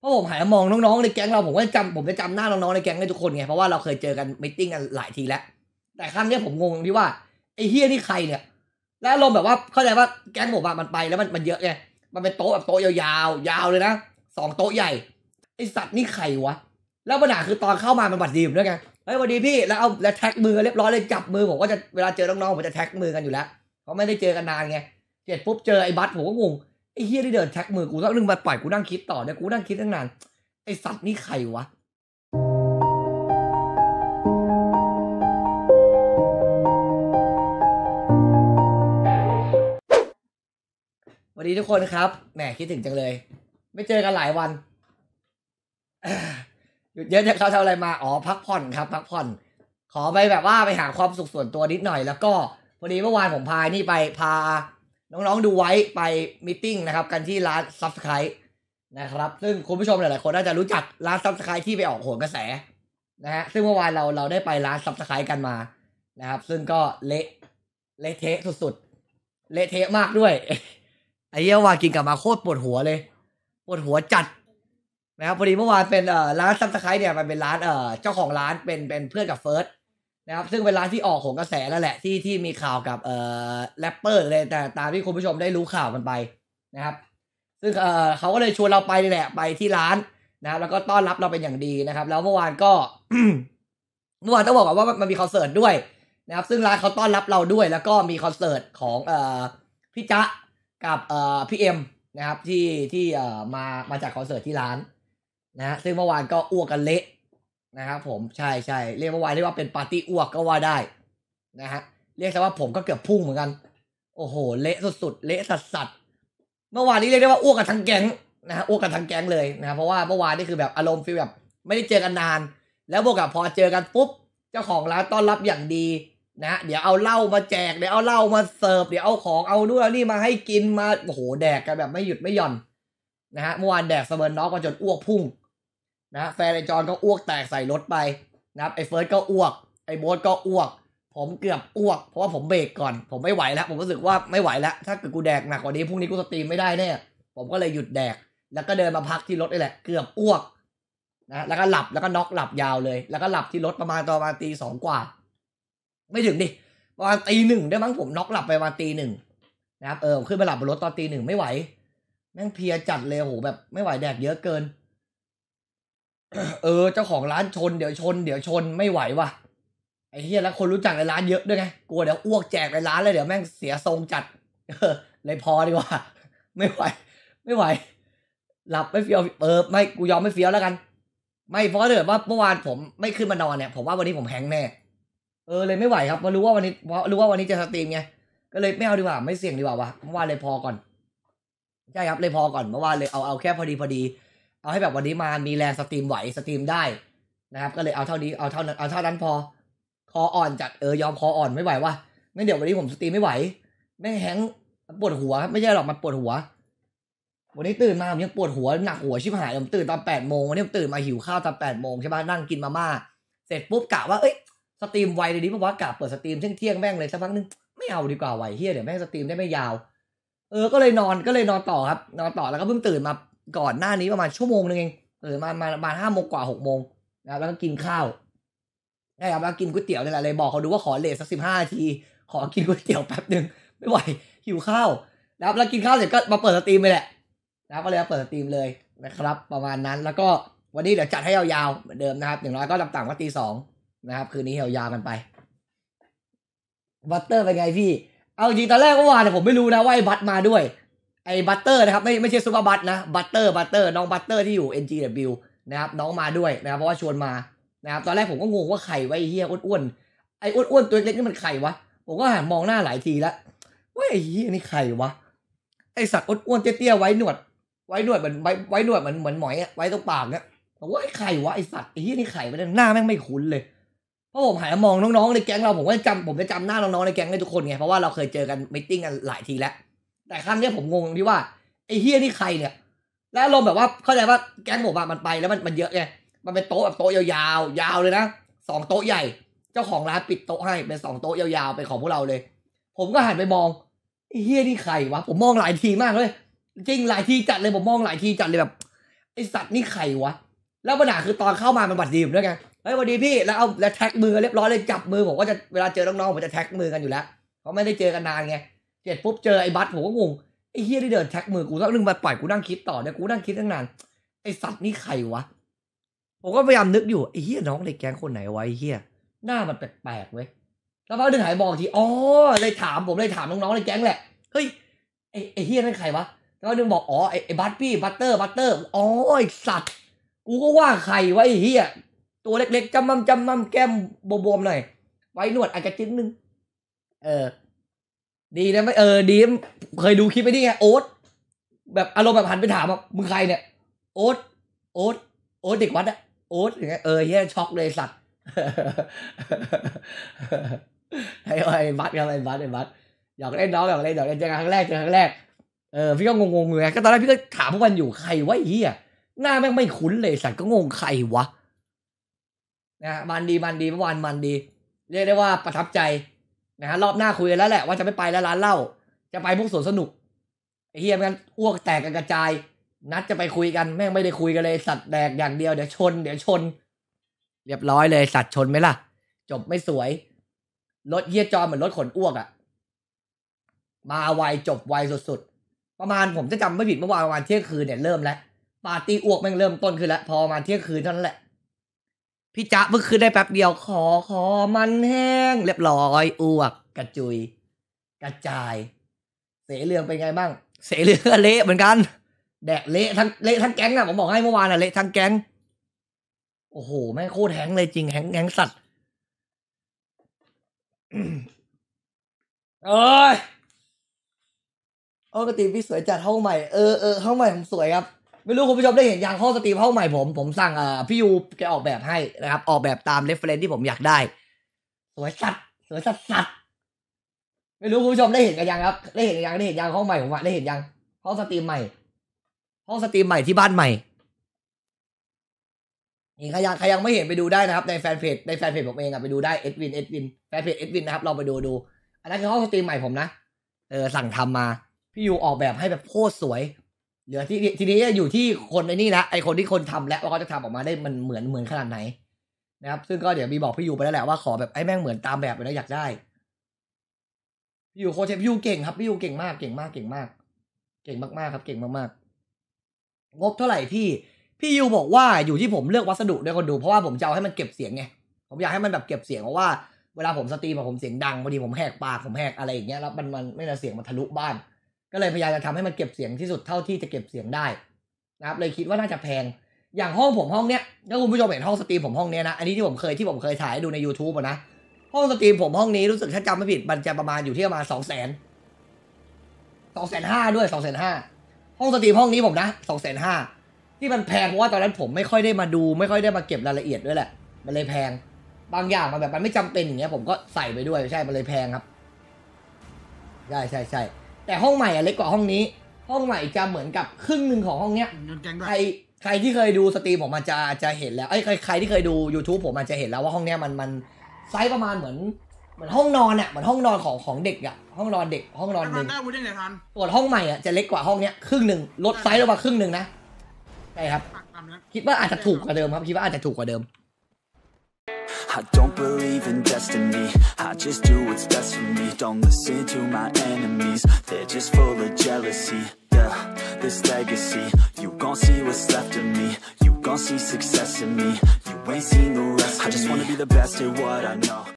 เพราะผมหันมองน้องๆในแก๊งเราผมก็จำผมจะจำหน้าน้องๆในแก๊งได้ทุกคนไงเพราะว่าเราเคยเจอกันมิ팅กันหลายทีแล้วแต่ครั้งนี้ผมงงที่ว่าไอ้เฮียนี่ใครเนี่ยแล้วลมแบบว่าเข้าใจว่าแก๊งผมมันไปแล้วมันมันเยอะไงมันเป็นโต๊ะแบบโต๊ะยาวๆยาวเลยนะสองโต๊ะใหญ่ไอสัตว์นี่ใครวะแล้วปัญหาคือตอนเข้ามามันบัดดีมด้วยไงเฮ้ยวันดีพี่แล้วเอาแล้วแท็กมือเรียบร้อยเลยจับมือผมก็จะเวลาเจอน้องๆผมจะแท็กมือกันอยู่แล้วเพราะไม่ได้เจอกันนานไงเสร็จปุ๊บเจอไอ้บัตผมก็งงไอเฮียที่เดินแท็กมือกูแลกหนึ่งมาปล่อยกูนั่งคิดต่อเนี่ยกูนั่งคิดตั้งนานไอสัตว์นี่ใครวะสวัสดีทุกคนครับ แหมคิดถึงจังเลย ไม่เจอกันหลายวันหยุดเยอะจากเขาทำอะไรมาอ๋อพักผ่อนครับพักผ่อน ขอไปแบบว่าไปหาความสุขส่วนตัวนิดหน่อย แล้วก็พอดีเมื่อวานผมพายนี่ไปพาน้องๆดูไว้ไปมิ팅นะครับกันที่ร้านซับสไครต์นะครับซึ่งคุณผู้ชมหลายๆคนน่าจะรู้จักร้านซับสไครต์ที่ไปออกโหนกระแสนะฮะซึ่งเมื่อวานเราเราได้ไปร้านซับสไครต์กันมานะครับซึ่งก็เละเละเทะสุดๆเละเทะมากด้วยไอ้เยี่ยวากินกลับมาโคตรปวดหัวเลยปวดหัวจัดนะครับพอดีเมื่อวานเป็นเอ่อร้านซับสไครต์เนี่ยมันเป็นร้านเอ่อเจ้าของร้านเป็นเป็นเพื่อนกับเฟิร์สนะครับซึ่งเป็นร้านที่ออกของกระแสแล้วแหละที่ที่มีข่าวกับเอ่อแรปเปอร์เลยแต่ตามที่คุณผู้ชมได้รู้ข่าวกันไปนะครับ ซึ่งเอ่อเขาก็เลยชวนเราไปนี่แหละไปที่ร้านนะครับแล้วก็ต้อนรับเราเป็นอย่างดีนะครับ แล้วเมื่อวานก็เมื่อวานต้องบอกก่อนว่ามันมีคอนเสิร์ตด้วย นะครับ ซึ่งร้านเขาต้อนรับเราด้วยแล้วก็มีคอนเสิร์ตของเอ่อพี่จ๊ะกับเอ่อพี่เอ็มนะครับที่ที่เอ่อมามาจากคอนเสิร์ตที่ร้าน นะ ซึ่งเมื่อวานก็อ้วกกันเละนะครับผมใช่ใช่เรียกว่าวายเรียกว่าเป็นปาร์ตี้อ้วกก็ว่าได้นะฮะเรียกซะว่าผมก็เกือบพุ่งเหมือนกัน โอ้โห เละสุดๆเละสัสสัสเมื่อวานนี้เรียกได้ว่าอ้วกกันทั้งแก๊งนะฮะอ้วกกันทั้งแก๊งเลยนะเพราะว่าเมื่อวานนี่คือแบบอารมณ์ฟีลแบบ ไม่ได้เจอกันนาน แล้วบวกกับพอเจอกันปุ๊บเจ้าของร้านต้อนรับอย่างดีนะ เดี๋ยวเอาเหล้ามาแจกเดี๋ยวเอาเหล้ามาเสิร์ฟเดี๋ยวเอาของเอาด้วยนี่มาให้กินมาโอ้โหแดกกันแบบไม่หยุดไม่หย่อนนะฮะเมื่อวานแดกเสเบิร์นน็อกมาจนอ้วกพุ่งนะแฟนไอจอนก็อ้วกแตกใส่รถไปนะครับไอเฟิร์สก็อ้วกไอโบสก็อ้วก ผมเกือบอ้วก เพราะว่าผมเบรกก่อนผมไม่ไหวแล้วผมรู้สึกว่าไม่ไหวแล้วถ้าเกิดกูแดกหนักกว่านี้พรุ่งนี้กูสตรีมไม่ได้แน่ผมก็เลยหยุดแดก แล้วก็เดินมาพักที่รถนี่แหละ เกือบอ้วกนะแล้วก็หลับแล้วก็น็อกหลับยาวเลย แล้วก็หลับที่รถประมาณตอนประมาณตีสองกว่า ไม่ถึงดิประมาณตีหนึ่งได้มั้งผมน็อกหลับไปประมาณตีหนึ่งนะครับเออขึ้นไปหลับบนรถตอนตีหนึ่งไม่ไหว แม่งเพียจัดเลยโหแบบไม่ไหวแดกเยอะเกินเออ เจ้าของร้านชนเดี๋ยวชน เดี๋ยวชนไม่ไหวว่ะไอ้เฮียแล้วคนรู้จักในร้านเยอะด้วยไงกลัวเดี๋ยวอ้วกแจกในร้านเลยเดี๋ยวแม่งเสียทรงจัดเลยพอดีกว่า ไม่ไหว ไม่ไหว หลับไม่เฟียวเออไม่กูยอมไม่เฟียวแล้วกัน ไม่เพราะเดี๋ยวว่าเมื่อวานผมไม่ขึ้นมานอนเนี่ยผมว่าวันนี้ผมแหงแน่เออ เลยไม่ไหวครับมารู้ว่าวันนี้เพราะรู้ว่าวันนี้จะสตรีมไงก็เลยไม่เอาดีกว่าไม่เสี่ยงดีกว่าวะเมื่อวานเลยพอก่อนใช่ครับเลยพอก่อนเมื่อวานเลยเอาเอาแค่พอดีพอดีเอาให้แบบวันนี้มามีแรงสตรีมไหวสตรีมได้ นะครับ ก็เลยเอาเท่านี้เอาเท่านั้นเอาเท่านั้นพอคออ่อนจัดเออยอมคออ่อนไม่ไหววะไม่เดี๋ยววันนี้ผมสตรีมไม่ไหวแม่งแฮงปวดหัวไม่ใช่หรอกมันปวดหัววันนี้ตื่นมาผมยังปวดหัวหนักหัวชิบหายผมตื่นตอนแปดโมงวันนี้ผมตื่นมาหิวข้าวตอนแปดโมงใช่ปะนั่งกินมาม่าเสร็จปุ๊บกะว่าเอ้ยสตรีมไวเลยดิเพราะว่ากะเปิดสตรีมเที่ยงเที่ยงแม่งเลย สักพักนึงไม่เอาดีกว่าไหวเฮียเดี๋ยวแม่งสตรีมได้ไม่ยาวเออก็เลยนอนก็เลยนอนต่อครับนอนต่อแล้วก็เพิ่งตื่นมาก่อนหน้านี้ประมาณชั่วโมงนึงเองเออมามาประมาณห้าโมงกว่าหกโมงนะครับแล้วก็กินข้าวนะครับแล้วกินก๋วยเตี๋ยวนี่แหละเลยบอกเขาดูว่าขอเลทสักสิบห้านาที ขอกินก๋วยเตี๋ยวแป๊บหนึ่งไม่ไหวหิวข้าวนะครับแล้ว กินข้าวเสร็จก็มาเปิดสตรีมไปแหละนะก็เลยเปิดสตรีมเลยนะครับ ประมาณนั้น แล้วก็วันนี้เดี๋ยวจัดให้ยาวๆเหมือนเดิมนะครับอย่างน้อยก็ลำต่างว่าตีสองนะครับ คืนนี้เหยาวๆกันไปบัตเตอร์เป็นไงพี่เอาจริงตอนแรกเมื่อวานผมไม่รู้นะว่าไอ้บัตมาด้วยไอ้บัตเตอร์นะครับไม่ไม่ใช่ซูเปอร์บัตนะบัตเตอร์บัตเตอร์น้องบัตเตอร์ที่อยู่ NGW นะครับน้องมาด้วยนะครับเพราะว่าชวนมานะครับตอนแรกผมก็งงว่าไข่ไว้เฮียอ้วนๆไอ้อ้วนๆตัวเล็กนี่มันไข่วะผมก็หันมองหน้าหลายทีแล้วว่าไอ้เฮียนี่ไข่วะไอ้สัตว์อ้วนๆเตี้ยๆไว้หนวดไว้หนวดเหมือนไว้ไว้หนวดเหมือนเหมือนหมอยะไว้ตรงปากเนี่ยผมว่าไอ้ไข่วะไอ้สัตว์ไอ้เฮียนี่ไข่ไปแลหน้าแม่งไม่คุ้นเลยเพราะผมหันมองน้องๆในแก๊งเราผมก็จำผมจะจำหน้าน้องๆในแก๊งได้ทุกคนไงเพราะว่าเราเคยเจอกันมิ팅กันหลายทีแล้วแต่ครั้งนี้ผมงงที่ว่าไอ้เฮียนี่ใครเนี่ย และอารมณ์แบบว่าเข้าใจว่าแก๊งผมอะมันไปแล้วมันมันเยอะไงมันเป็นโต๊ะแบบโต๊ะยาวๆยาวเลยนะสองโต๊ะใหญ่ เจ้าของร้านปิดโต๊ะให้เป็นสองโต๊ะยาวๆเป็นของพวกเราเลย ผมก็หันไปมองไอ้เฮียนี่ใครวะผมมองหลายทีมากเลย จริงหลายทีจัดเลยผมมองหลายทีจัดเลยแบบไอสัตว์นี่ใครวะแล้วปัญหาคือตอนเข้ามามันบัดดีมด้วยไงเฮ้ยวันดีพี่แล้วเอาแล้วแท็กมือเรียบร้อยเลยจับมือผมก็จะเวลาเจอน้องๆผมจะแท็กมือกันอยู่แล้วเพราะไม่ได้เจอกันนานไงเจ็ดปุ๊บเจอ ไอ้บัตผมก็งงไอ้เฮียที่เดินแท็กมือกูสักหนึงมาปล่อยกูนั่งคิดต่อเนี่ยกูนั่งคิดตั้งนานไอ้สัตว์นี่ใครวะผมก็พยายามนึกอยู่ ไอ้เฮียน้องในแก๊งคนไหนไว้เฮียหน้ามันแปลกๆเว้ยแล้วพอเดึงหายบอกทีอ๋อเลยถามผมเลยถามน้องๆในแก๊งแหละเฮ้ยไอ้ไอ้เฮียนั่นใครวะแล้วนึงบอกอ๋อไอ้ไอ้บัตพี่บัตเตอร์ บัตเตอร์อ๋อไอ้สัตว์กูก็ว่าใครวะไอ้เฮียตัวเล็กๆจำมั่มจำมั่มแก้มบวมๆหน่อยไว้หนวดอาจจะจิ้งนึงเออดีนะไม่เออดีเคยดูคลิปไปนี่ไงโอ๊ตแบบอารมณ์แบบหันไปถามว่ามึงใครเนี่ย โอ๊ตโอ๊ตโอ๊ตเด็กวัดอะโอ๊ตอย่างเงี้ยเออแย่ช็อกเลยสัตว์ไอ้ไอ้บัตครับไอ้บัตไอ้บัตอยากเล่นน้องอยากเล่นอยากเล่นเจอครั้งแรกเจอครั้งแรกเออพี่ก็งงงงเู่ไงก็ตอนแรกพี่ก็ถามพวกมันอยู่ใครวะเฮียหน้าแม่งไม่คุ้นเลยสัตว์ก็งงใครวะนะมันดีมันดีเมื่อวานมันดีเรียกได้ว่าประทับใจนะฮะรอบหน้าคุยแล้วแหละ ว่าจะไม่ไปแล้วร้านเหล้าจะไปพวกสวนสนุกเฮียมันอ้วกแตกกันกระจาย นัดจะไปคุยกันแม่งไม่ได้คุยกันเลยสัตว์แดกอย่างเดียว เดี๋ยวชนเดี๋ยวชน เรียบร้อยเลยสัตว์ชนไหมล่ะ จบไม่สวยรถเยียจอเหมือนรถขนอ้วกอะมาไวจบไวสุดๆประมาณผมจะจำไม่ผิดเมื่อวานประมาณเที่ยงคืนเนี่ยเริ่มแล้วปาร์ตี้อ้วกแม่งเริ่มต้นขึ้น แล้ว พอมาเที่ยงคืนเท่านั้นแหละพี่จ๊ะเพิ่งขึ้นได้แป๊บเดียวขอขอมันแห้ง เรียบร้อยอ้วก กระจุย กระจาย เสเรืองเป็นไงบ้างเสเรืองเละ เหมือนกันแดกเละทั้งเละทั้งแก๊งอ่ะผมบอกให้เมื่อวานอ่ะเละทั้งแก๊งโอ้โหแม่โคตรแห้งเลยจริงแห้งแห้งสัตว์เอ้ยโอ้กติพี่สวยจัดห้องใหม่เออเออห้องใหม่ผมสวยครับไม่รู้คุณผู้ชมได้เห็นยางห้องสตรีมห้องใหม่ผมผมสั่งอ่าพี่ยูแกออกแบบให้นะครับ ออกแบบตามเรฟเฟรนที่ผมอยากได้ สวยสัตว์สวยสัตว์สัตว์ไม่รู้คุณผู้ชมได้เห็นกันยังครับได้เห็นกันยังได้เห็นยางห้องใหม่ผมอะได้เห็นยังห้องสตรีมใหม่ ห้องสตรีมใหม่ที่บ้านใหม่นี่ใครยังใครยังไม่เห็นไปดูได้นะครับในแฟนเพจในแฟนเพจผมเองอะไปดูได้เอ็ดวินเอ็ดวินแฟนเพจเอ็ดวินนะครับลองไปดูดู อันนั้นคือห้องสตรีมใหม่ผมนะเออสั่งทำมาพี่ยูออกแบบให้แบบโคตรสวยเหลือที่ทีนี้อยู่ที่คนไอ้นี่ละไอคนที่คนทำแล้วว่าเขาจะทำออกมาได้มันเหมือนเหมือนขนาดไหนนะครับซึ่งก็เดี๋ยวมีบอกพี่ยูไปแล้วแหละว่า ขอแบบไอ้แม่งเหมือนตามแบบไปแล้วอยากได้พี่ยูโคเชพี่ยูเก่งครับพี่ยูเก่งมากเก่งมากเก่งมาก เก่งมากๆครับเก่งมากๆงบเท่าไหร่พี่พี่ยูบอกว่าอยู่ที่ผมเลือกวัสดุด้วยคนดูเพราะว่าผมจะเอาให้มันเก็บเสียงไงผมอยากให้มันแบบเก็บเสียงเพราะว่าเวลาผมสตรีมผมเสียงดังพอดีผมแหกปากผมแหกอะไรอย่างเงี้ยแล้วมันมันไม่น่าเสียงมันทะลุบ้านก็เลยพยายามจะทำให้มันเก็บเสียงที่สุดเท่าที่จะเก็บเสียงได้ นะครับ เลยคิดว่าน่าจะแพง อย่างห้องผมห้องเนี้ยถ้าคุณผู้ชมเห็นห้องสตรีมผมห้องเนี้ยนะ อันนี้ที่ผมเคยที่ผมเคยถ่ายดูใน YouTube นะห้องสตรีมผมห้องนี้รู้สึกถ้าจำไม่ผิดมันจะประมาณอยู่ที่ประมาณสองแสนสองแสนห้าด้วยสองแสนห้าห้องสตรีมห้องนี้ผมนะสองแสนห้าที่มันแพงเพราะว่าตอนนั้นผมไม่ค่อยได้มาดูไม่ค่อยได้มาเก็บรายละเอียดด้วยแหละมันเลยแพงบางอย่างมันแบบมันไม่จำเป็นอย่างเงี้ยผมก็ใส่ไปด้วยใช่ มันเลยแพงครับใช่ใช่ใช่แต่ห้องใหม่อะเล็กกว่าห้องนี้ ห้องใหม่จะเหมือนกับครึ่งหนึ่งของห้องเนี้ยใครใครที่เคยดูสตรีมผมอาจจะจะเห็นแล้วไอ้ใครใครที่เคยดู YouTube ผมอาจจะเห็นแล้วว่าห้องเนี้ยมันมันไซส์ประมาณเหมือน เหมือนห้องนอนอะเหมือนห้องนอนของของเด็กอะห้องนอนเด็กห้องนอนหนึ่งตวหันส่วนห้องใหม่อะจะเล็กกว่าห้องเนี้ยครึ่งหนึ่งลดไซส์ลงมาครึ่งหนึ่งนะใช่ครับ คิดว่าอาจจะถูกกว่าเดิมครับ คิดว่าอาจจะถูกกว่าเดิม I don't believe in destiny I just do what's best for me Don't listen to my enemies They're just full of jealousy Yeah, this legacy You gon' see what's left of me You gon' see success in me You ain't seen the rest I just wanna be the best at what I know